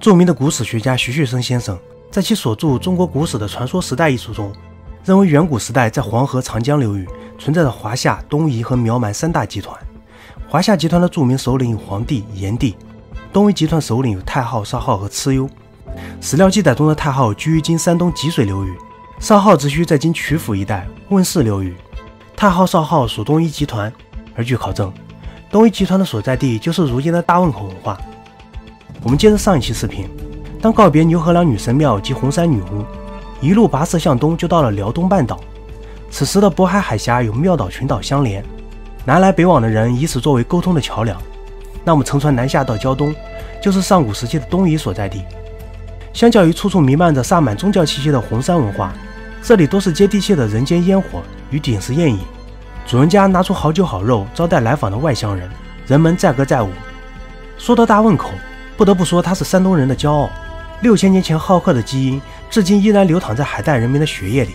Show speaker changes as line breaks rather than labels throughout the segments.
著名的古史学家徐旭生先生，在其所著《中国古史的传说时代》一书中，认为远古时代在黄河、长江流域存在着华夏、东夷和苗蛮三大集团。华夏集团的著名首领有黄帝、炎帝；东夷集团首领有太昊、少昊和蚩尤。史料记载中的太昊居于今山东吉水流域，少昊只需在今曲阜一带问世流域。太昊、少昊属东夷集团，而据考证，东夷集团的所在地就是如今的大汶口文化。我们接着上一期视频，当告别牛河梁女神庙及红山女巫，一路跋涉向东，就到了辽东半岛。此时的渤海海峡与庙岛群岛相连，南来北往的人以此作为沟通的桥梁。那么乘船南下到胶东，就是上古时期的东夷所在地。相较于处处弥漫着萨满宗教气息的红山文化，这里多是接地气的人间烟火与鼎食宴饮。主人家拿出好酒好肉招待来访的外乡人，人们载歌载舞。说到大汶口。不得不说，它是山东人的骄傲。六千年前好客的基因，至今依然流淌在海带人民的血液里。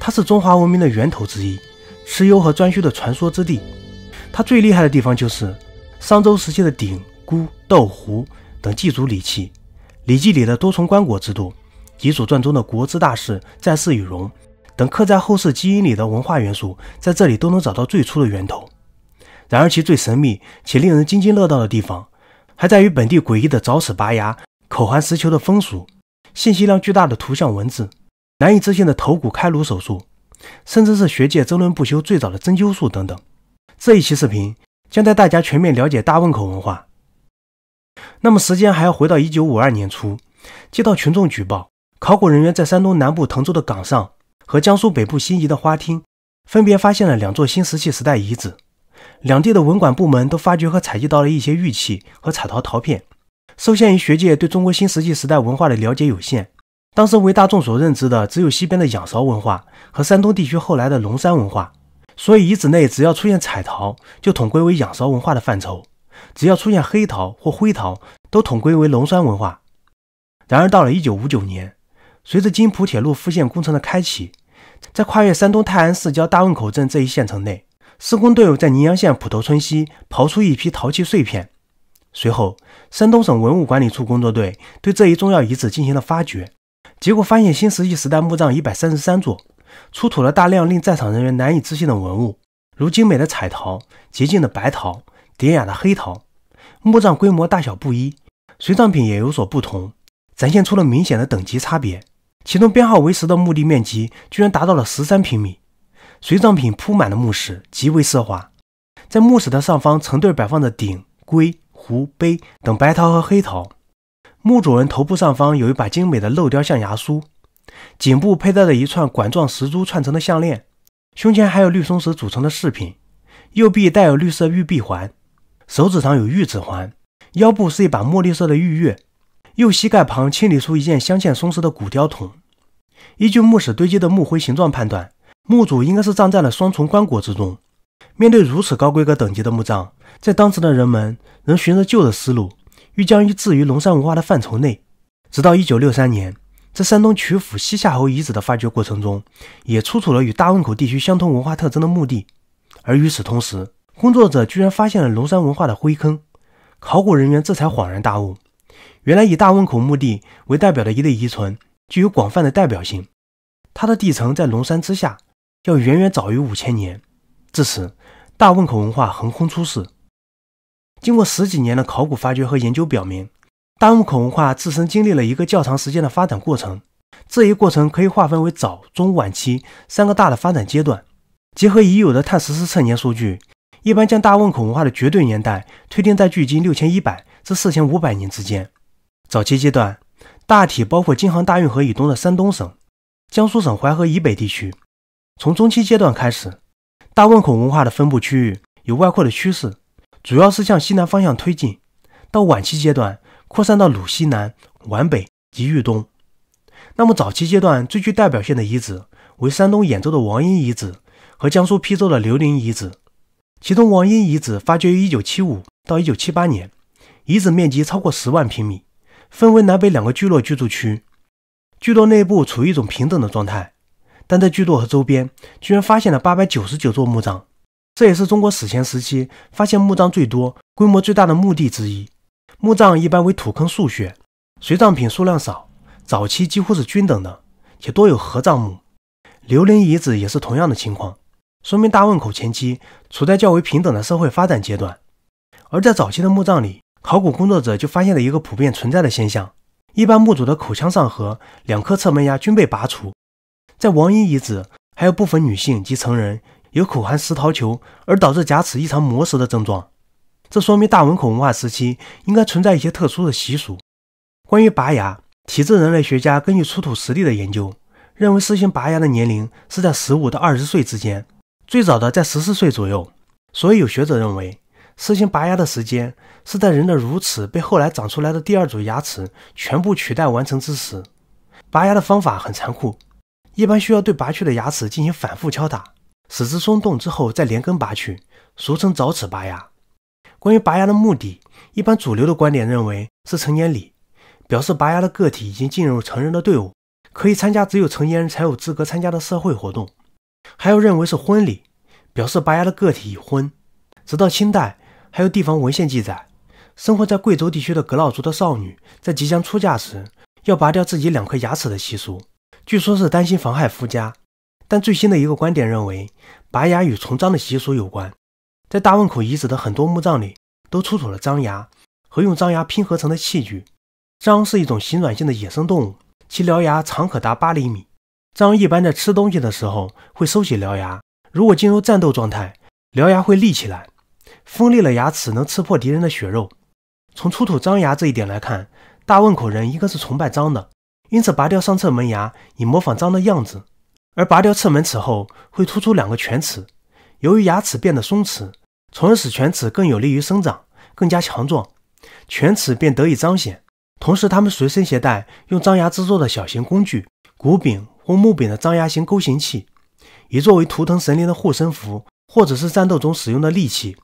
它是中华文明的源头之一，蚩尤和颛顼的传说之地。它最厉害的地方就是商周时期的鼎、钴、豆、壶等祭祖礼器，《礼记》里的多重棺椁制度，《左传》中的国之大事在祀与戎等刻在后世基因里的文化元素，在这里都能找到最初的源头。然而，其最神秘且令人津津乐道的地方。还在于本地诡异的凿齿拔牙、口含石球的风俗，信息量巨大的图像文字，难以置信的头骨开颅手术，甚至是学界争论不休最早的针灸术等等。这一期视频将带大家全面了解大汶口文化。那么，时间还要回到一九五二年初，接到群众举报，考古人员在山东南部滕州的岗上和江苏北部新沂的花厅，分别发现了两座新石器时代遗址。两地的文管部门都发掘和采集到了一些玉器和彩陶陶片。受限于学界对中国新石器时代文化的了解有限，当时为大众所认知的只有西边的仰韶文化和山东地区后来的龙山文化。所以，遗址内只要出现彩陶，就统归为仰韶文化的范畴；只要出现黑陶或灰陶，都统归为龙山文化。然而，到了1959年，随着津浦铁路复线工程的开启，在跨越山东泰安市郊大汶口镇这一县城内。施工队伍在宁阳县普头村西刨出一批陶器碎片，随后山东省文物管理处工作队对这一重要遗址进行了发掘，结果发现新石器时代墓葬一百三十三座，出土了大量令在场人员难以置信的文物，如精美的彩陶、洁净的白陶、典雅的黑陶。墓葬规模大小不一，随葬品也有所不同，展现出了明显的等级差别。其中编号为十的墓地面积居然达到了十三平米。随葬品铺满了墓室，极为奢华。在墓室的上方成对摆放着鼎、龟、壶、杯等白陶和黑陶。墓主人头部上方有一把精美的镂雕象牙梳，颈部佩戴着一串管状石珠串成的项链，胸前还有绿松石组成的饰品，右臂带有绿色玉臂环，手指上有玉指环，腰部是一把墨绿色的玉钺，右膝盖旁清理出一件镶嵌松石的骨雕筒。依据墓室堆积的墓灰形状判断。墓主应该是葬在了双重棺椁之中。面对如此高规格等级的墓葬，在当时的人们仍循着旧的思路，欲将其置于龙山文化的范畴内。直到1963年，在山东曲阜西夏侯遗址的发掘过程中，也出土了与大汶口地区相同文化特征的墓地。而与此同时，工作者居然发现了龙山文化的灰坑，考古人员这才恍然大悟：原来以大汶口墓地为代表的一类遗存具有广泛的代表性，它的地层在龙山之下。要远远早于五千年。至此，大汶口文化横空出世。经过十几年的考古发掘和研究，表明大汶口文化自身经历了一个较长时间的发展过程。这一过程可以划分为早、中、晚期三个大的发展阶段。结合已有的碳十四测年数据，一般将大汶口文化的绝对年代推定在距今六千一百至四千五百年之间。早期阶段大体包括京杭大运河以东的山东省、江苏省淮河以北地区。从中期阶段开始，大汶口文化的分布区域有外扩的趋势，主要是向西南方向推进。到晚期阶段，扩散到鲁西南、皖北及豫东。那么，早期阶段最具代表性的遗址为山东兖州的王英遗址和江苏邳州的刘林遗址。其中，王英遗址发掘于1975到1978年，遗址面积超过十万平米，分为南北两个聚落居住区，聚落内部处于一种平等的状态。但在巨鹿和周边，居然发现了八百九十九座墓葬，这也是中国史前时期发现墓葬最多、规模最大的墓地之一。墓葬一般为土坑竖穴，随葬品数量少，早期几乎是均等的，且多有合葬墓。刘陵遗址也是同样的情况，说明大汶口前期处在较为平等的社会发展阶段。而在早期的墓葬里，考古工作者就发现了一个普遍存在的现象：一般墓主的口腔上颌两颗侧门牙均被拔除。在王英遗址，还有部分女性及成人有口含石陶球而导致牙齿异常磨蚀的症状，这说明大汶口文化时期应该存在一些特殊的习俗。关于拔牙，体质人类学家根据出土实例的研究，认为实行拔牙的年龄是在十五到二十岁之间，最早的在十四岁左右。所以有学者认为，实行拔牙的时间是在人的乳齿被后来长出来的第二组牙齿全部取代完成之时。拔牙的方法很残酷。一般需要对拔去的牙齿进行反复敲打，使之松动之后再连根拔去，俗称凿齿拔牙。关于拔牙的目的，一般主流的观点认为是成年礼，表示拔牙的个体已经进入成人的队伍，可以参加只有成年人才有资格参加的社会活动；还有认为是婚礼，表示拔牙的个体已婚。直到清代，还有地方文献记载，生活在贵州地区的仡佬族的少女在即将出嫁时要拔掉自己两颗牙齿的习俗。据说是担心妨害夫家，但最新的一个观点认为，拔牙与从张的习俗有关。在大汶口遗址的很多墓葬里，都出土了獐牙和用獐牙拼合成的器具。獐是一种形软性的野生动物，其獠牙长可达八厘米。獐一般在吃东西的时候会收起獠牙，如果进入战斗状态，獠牙会立起来，锋利的牙齿能刺破敌人的血肉。从出土獐牙这一点来看，大汶口人应该是崇拜獐的。因此，拔掉上侧门牙以模仿张的样子，而拔掉侧门齿后会突出两个犬齿。由于牙齿变得松弛，从而使犬齿更有利于生长，更加强壮，犬齿便得以彰显。同时，他们随身携带用张牙制作的小型工具，骨柄或木柄的张牙型钩形器，以作为图腾神灵的护身符，或者是战斗中使用的利器。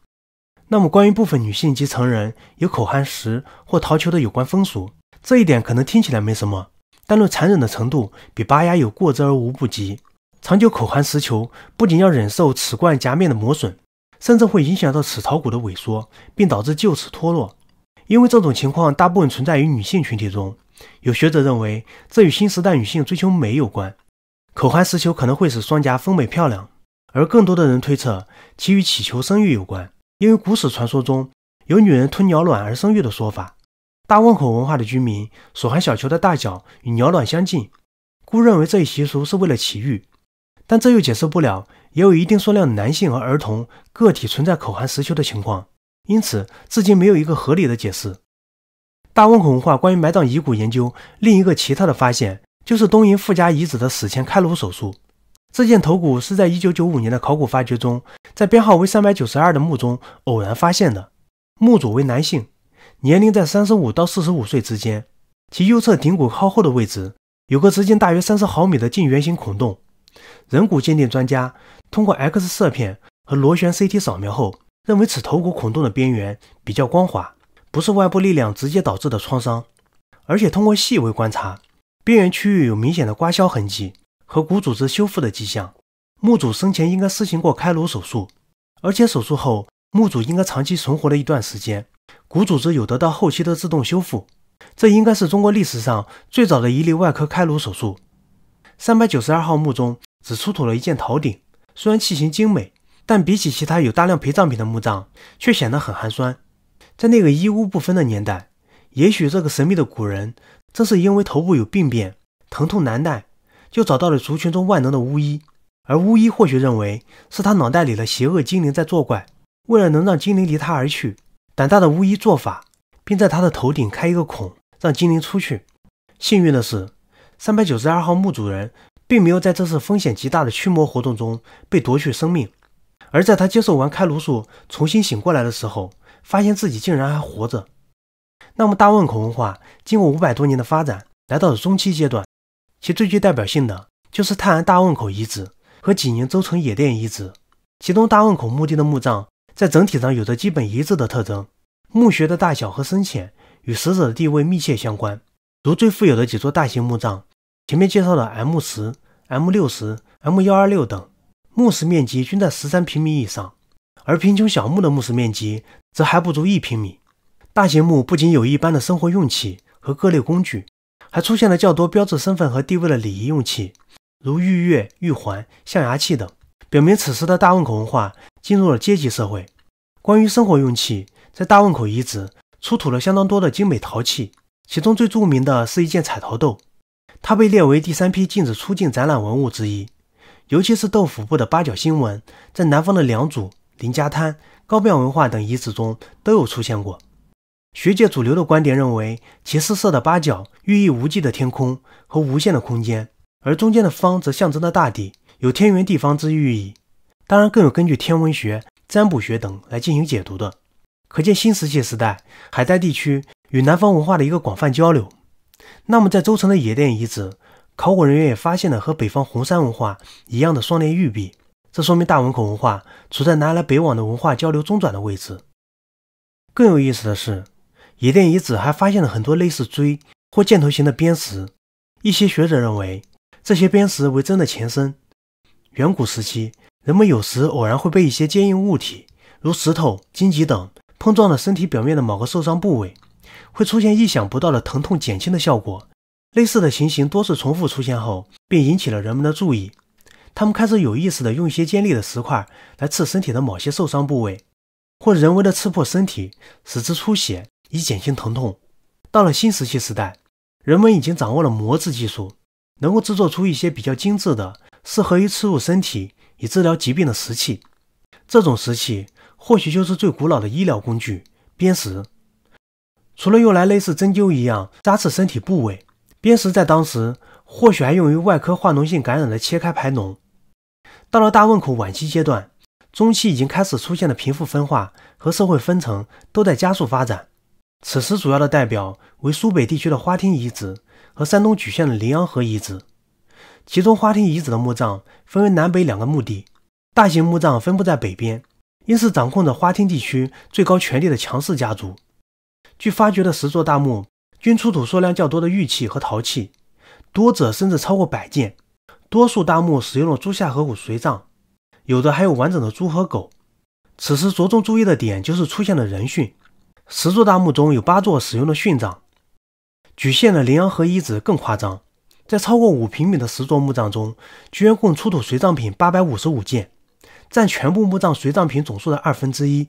那么，关于部分女性及成人有口含食或逃球的有关风俗，这一点可能听起来没什么。但论残忍的程度，比拔牙有过之而无不及。长久口含石球，不仅要忍受齿冠颊面的磨损，甚至会影响到齿槽骨的萎缩，并导致臼齿脱落。因为这种情况大部分存在于女性群体中，有学者认为这与新时代女性追求美有关。口含石球可能会使双颊丰美漂亮，而更多的人推测其与乞求生育有关，因为古史传说中有女人吞鸟卵而生育的说法。大汶口文化的居民所含小球的大小与鸟卵相近，故认为这一习俗是为了祈遇。但这又解释不了，也有一定数量男性和儿童个体存在口含石球的情况，因此至今没有一个合理的解释。大汶口文化关于埋葬遗骨研究，另一个奇特的发现就是东营富家遗址的死前开颅手术。这件头骨是在1995年的考古发掘中，在编号为392的墓中偶然发现的，墓主为男性。年龄在三十五到四十五岁之间，其右侧顶骨靠后的位置有个直径大约三十毫米的近圆形孔洞。人骨鉴定专家通过 X 射片和螺旋 CT 扫描后，认为此头骨孔洞的边缘比较光滑，不是外部力量直接导致的创伤，而且通过细微观察，边缘区域有明显的刮削痕迹和骨组织修复的迹象。墓主生前应该施行过开颅手术，而且手术后墓主应该长期存活了一段时间。骨组织有得到后期的自动修复，这应该是中国历史上最早的一例外科开颅手术。三百九十二号墓中只出土了一件陶鼎，虽然器型精美，但比起其他有大量陪葬品的墓葬，却显得很寒酸。在那个衣污不分的年代，也许这个神秘的古人正是因为头部有病变，疼痛难耐，就找到了族群中万能的巫医，而巫医或许认为是他脑袋里的邪恶精灵在作怪，为了能让精灵离他而去。胆大的巫医做法，并在他的头顶开一个孔，让精灵出去。幸运的是，三百九十二号墓主人并没有在这次风险极大的驱魔活动中被夺去生命。而在他接受完开颅术，重新醒过来的时候，发现自己竟然还活着。那么大汶口文化经过五百多年的发展，来到了中期阶段，其最具代表性的就是泰安大汶口遗址和济宁邹城野店遗址，其中大汶口墓地的墓葬。在整体上有着基本一致的特征，墓穴的大小和深浅与死者的地位密切相关。如最富有的几座大型墓葬，前面介绍的 M 十、M 六十、M 幺二六等墓室面积均在十三平米以上，而贫穷小墓的墓室面积则还不足一平米。大型墓不仅有一般的生活用器和各类工具，还出现了较多标志身份和地位的礼仪用器，如玉钺、玉环、象牙器等。表明此时的大汶口文化进入了阶级社会。关于生活用器，在大汶口遗址出土了相当多的精美陶器，其中最著名的是一件彩陶豆，它被列为第三批禁止出境展览文物之一。尤其是豆腐部的八角星纹，在南方的良渚、凌家滩、高庙文化等遗址中都有出现过。学界主流的观点认为，其四色的八角寓意无际的天空和无限的空间，而中间的方则象征着大地。有天圆地方之寓意，当然更有根据天文学、占卜学等来进行解读的。可见新石器时代海岱地区与南方文化的一个广泛交流。那么，在周城的野店遗址，考古人员也发现了和北方红山文化一样的双联玉璧，这说明大汶口文化处在南来北往的文化交流中转的位置。更有意思的是，野店遗址还发现了很多类似锥或箭头形的砭石，一些学者认为这些砭石为针的前身。远古时期，人们有时偶然会被一些坚硬物体，如石头、荆棘等，碰撞了身体表面的某个受伤部位，会出现意想不到的疼痛减轻的效果。类似的情形多次重复出现后，并引起了人们的注意。他们开始有意识的用一些尖利的石块来刺身体的某些受伤部位，或人为的刺破身体，使之出血以减轻疼痛。到了新石器时代，人们已经掌握了磨制技术，能够制作出一些比较精致的。适合于刺入身体以治疗疾病的石器，这种石器或许就是最古老的医疗工具——砭石。除了用来类似针灸一样扎刺身体部位，砭石在当时或许还用于外科化脓性感染的切开排脓。到了大汶口晚期阶段，中期已经开始出现的贫富分化和社会分层，都在加速发展。此时主要的代表为苏北地区的花厅遗址和山东莒县的临阳河遗址。其中花厅遗址的墓葬分为南北两个墓地，大型墓葬分布在北边，应是掌控着花厅地区最高权力的强势家族。据发掘的十座大墓，均出土数量较多的玉器和陶器，多者甚至超过百件。多数大墓使用了猪下颌骨随葬，有的还有完整的猪和狗。此时着重注意的点就是出现了人殉，十座大墓中有八座使用的殉葬。莒县的羚羊河遗址更夸张。在超过五平米的十座墓葬中，居然共出土随葬品八百五十五件，占全部墓葬随葬品总数的二分之一。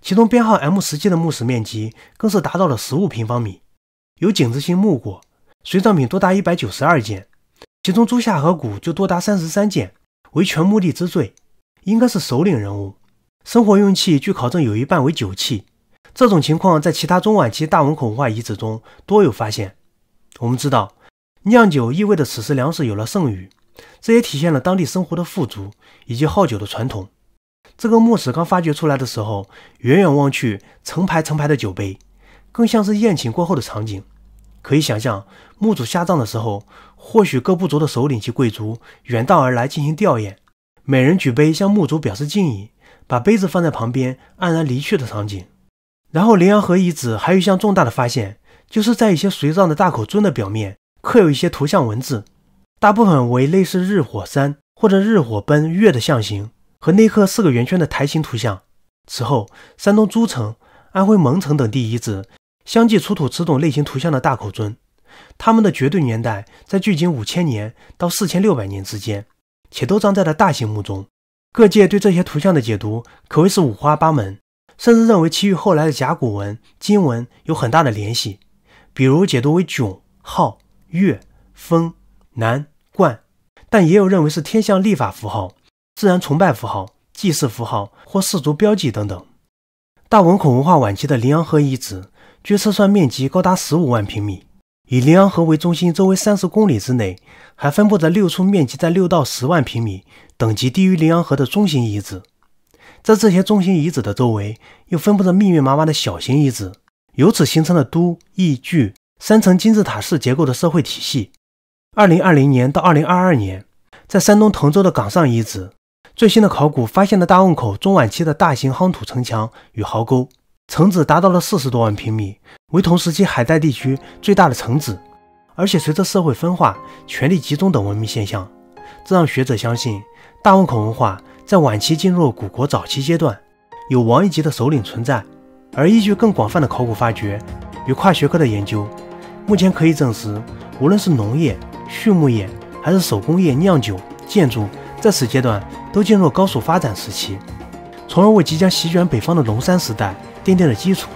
其中编号 M 十七的墓室面积更是达到了十五平方米，有井字形墓椁，随葬品多达一百九十二件，其中猪下颌骨就多达三十三件，为全墓地之最，应该是首领人物。生活用器据考证有一半为酒器，这种情况在其他中晚期大汶口文化遗址中多有发现。我们知道。酿酒意味着此时粮食有了剩余，这也体现了当地生活的富足以及好酒的传统。这个墓室刚发掘出来的时候，远远望去，成排成排的酒杯，更像是宴请过后的场景。可以想象，墓主下葬的时候，或许各部族的首领及贵族远道而来进行吊唁，每人举杯向墓主表示敬意，把杯子放在旁边，黯然离去的场景。然后，羚羊河遗址还有一项重大的发现，就是在一些随葬的大口尊的表面。刻有一些图像文字，大部分为类似日火山或者日火奔月的象形，和内刻四个圆圈的台形图像。此后，山东诸城、安徽蒙城等地遗址相继出土此种类型图像的大口尊，它们的绝对年代在距今五千年到四千六百年之间，且都葬在了大型墓中。各界对这些图像的解读可谓是五花八门，甚至认为其与后来的甲骨文、金文有很大的联系，比如解读为囧、号。月、风、南、冠，但也有认为是天象历法符号、自然崇拜符号、祭祀符号或氏族标记等等。大汶口文化晚期的凌阳河遗址，据测算面积高达十五万平米，以凌阳河为中心，周围三十公里之内还分布着六处面积在六到十万平米、等级低于凌阳河的中型遗址，在这些中型遗址的周围，又分布着密密麻麻的小型遗址，由此形成了都、邑、聚。三层金字塔式结构的社会体系。二零二零年到二零二二年，在山东滕州的岗上遗址，最新的考古发现了大汶口中晚期的大型夯土城墙与壕沟，城址达到了四十多万平米，为同时期海带地区最大的城址。而且随着社会分化、权力集中等文明现象，这让学者相信大汶口文化在晚期进入古国早期阶段，有王一级的首领存在。而依据更广泛的考古发掘与跨学科的研究。目前可以证实，无论是农业、畜牧业，还是手工业、酿酒、建筑，在此阶段都进入高速发展时期，从而为即将席卷北方的龙山时代奠定了基础。